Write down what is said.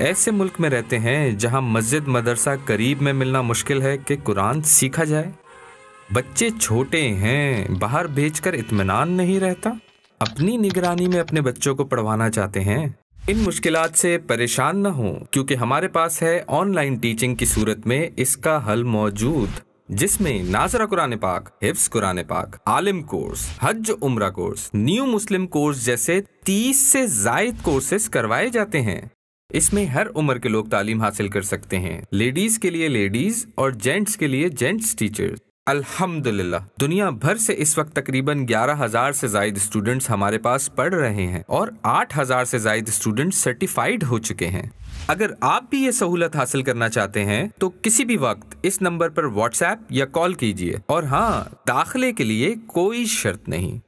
ऐसे मुल्क में रहते हैं जहां मस्जिद मदरसा करीब में मिलना मुश्किल है कि कुरान सीखा जाए बच्चे छोटे हैं बाहर भेजकर इत्मीनान नहीं रहता अपनी निगरानी में अपने बच्चों को पढ़वाना चाहते हैं इन मुश्किलात से परेशान न हो क्योंकि हमारे पास है ऑनलाइन टीचिंग की सूरत में इसका हल मौजूद जिसमें नाजरा कुरान पाक हिफ्स कुरान पाक आलिम कोर्स हज उम्र कोर्स न्यू मुस्लिम कोर्स जैसे 30 से जायद कोर्सेस करवाए जाते हैं इसमें हर उम्र के लोग तालीम हासिल कर सकते हैं लेडीज के लिए लेडीज और जेंट्स के लिए जेंट्स टीचर अल्हम्दुलिल्लाह दुनिया भर से इस वक्त तकरीबन 11,000 से जायद स्टूडेंट्स हमारे पास पढ़ रहे हैं और 8,000 से जायद स्टूडेंट्स सर्टिफाइड हो चुके हैं अगर आप भी ये सहूलत हासिल करना चाहते हैं तो किसी भी वक्त इस नंबर पर व्हाट्सएप या कॉल कीजिए और हाँ दाखिले के लिए कोई शर्त नहीं